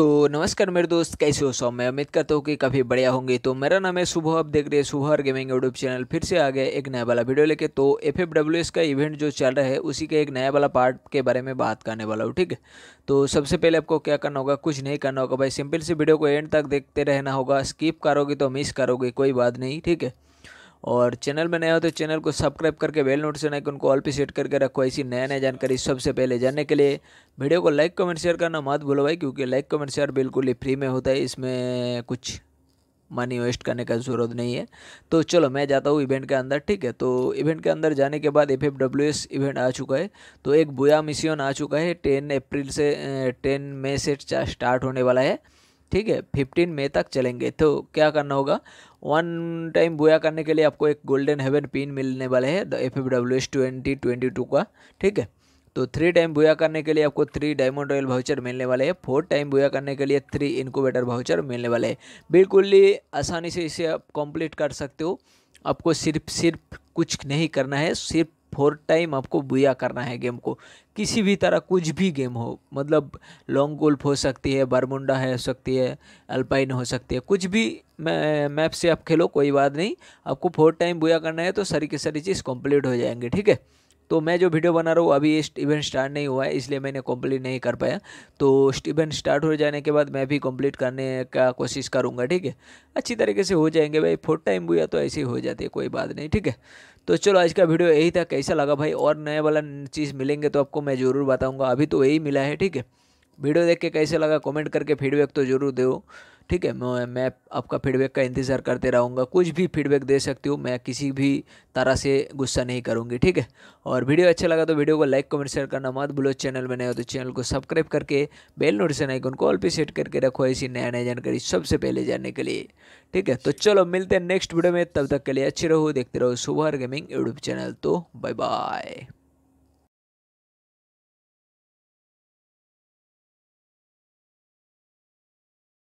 तो नमस्कार मेरे दोस्त कैसे हो सब मैं उम्मीद करता हूँ कि काफ़ी बढ़िया होंगे तो मेरा नाम है सुबह आप देख रहे हैं सुबह और गेमिंग यूट्यूब चैनल फिर से आ गया एक नया वाला वीडियो लेके तो एफ का इवेंट जो चल रहा है उसी के एक नया वाला पार्ट के बारे में बात करने वाला हूँ ठीक है तो सबसे पहले आपको क्या करना होगा कुछ नहीं करना होगा भाई सिंपल से वीडियो को एंड तक देखते रहना होगा स्किप करोगे तो मिस करोगे कोई बात नहीं ठीक है और चैनल में नया हो तो चैनल को सब्सक्राइब करके बेल नोटिफिकेशन आइकन को ऑल पे सेट करके रखो ऐसी नया नया जानकारी सबसे पहले जानने के लिए वीडियो को लाइक कमेंट शेयर करना मत भूलो भाई क्योंकि लाइक कमेंट शेयर बिल्कुल ही फ्री में होता है इसमें कुछ मनी वेस्ट करने का ज़रूरत नहीं है तो चलो मैं जाता हूँ इवेंट के अंदर ठीक है तो इवेंट के अंदर जाने के बाद F F W S event आ चुका है तो एक बुया मिशन आ चुका है टेन अप्रैल से टेन मई से स्टार्ट होने वाला है ठीक है फिफ्टीन मई तक चलेंगे तो क्या करना होगा वन टाइम बोया करने के लिए आपको एक गोल्डन हेवन पिन मिलने वाले है the F F W S twenty twenty two का ठीक है तो थ्री टाइम बोया करने के लिए आपको थ्री डायमंड रॉयल भाउचर मिलने वाले हैं फोर टाइम बोया करने के लिए थ्री इनकोवेटर भाउचर मिलने वाले हैं बिल्कुल ही आसानी से इसे आप कंप्लीट कर सकते हो आपको सिर्फ सिर्फ कुछ नहीं करना है सिर्फ हर टाइम आपको बुया करना है गेम को किसी भी तरह कुछ भी गेम हो मतलब लॉन्ग गोल्फ हो सकती है बरमुंडा है हो सकती है अल्पाइन हो सकती है कुछ भी मैप से आप खेलो कोई बात नहीं आपको फोर टाइम बुया करना है तो सारी की सारी चीज़ कंप्लीट हो जाएंगे ठीक है तो मैं जो वीडियो बना रहा हूँ अभी इवेंट स्टार्ट नहीं हुआ है इसलिए मैंने कंप्लीट नहीं कर पाया तो इवेंट स्टार्ट हो जाने के बाद मैं भी कंप्लीट करने का कोशिश करूँगा ठीक है अच्छी तरीके से हो जाएंगे भाई फोर्थ टाइम हुआ तो ऐसे ही हो जाती है कोई बात नहीं ठीक है तो चलो आज का वीडियो यही था कैसा लगा भाई और नया वाला चीज़ मिलेंगे तो आपको मैं ज़रूर बताऊँगा अभी तो यही मिला है ठीक है वीडियो देख के कैसे लगा कमेंट करके फीडबैक तो ज़रूर दो ठीक है मैं मैं आपका फीडबैक का इंतज़ार करते रहूँगा कुछ भी फीडबैक दे सकती हूँ मैं किसी भी तरह से गुस्सा नहीं करूँगी ठीक है और वीडियो अच्छा लगा तो वीडियो को लाइक कमेंट शेयर करना मत भूलो चैनल में नहीं हो तो चैनल को सब्सक्राइब करके बेल नोटिफिकेशन आइकन को ऑल पे सेट करके रखो ऐसी नया नया जानकारी सबसे पहले जानने के लिए ठीक है तो चलो मिलते हैं नेक्स्ट वीडियो में तब तक के लिए अच्छे रहो देखते रहो सुबह गेमिंग यूट्यूब चैनल तो बाय बाय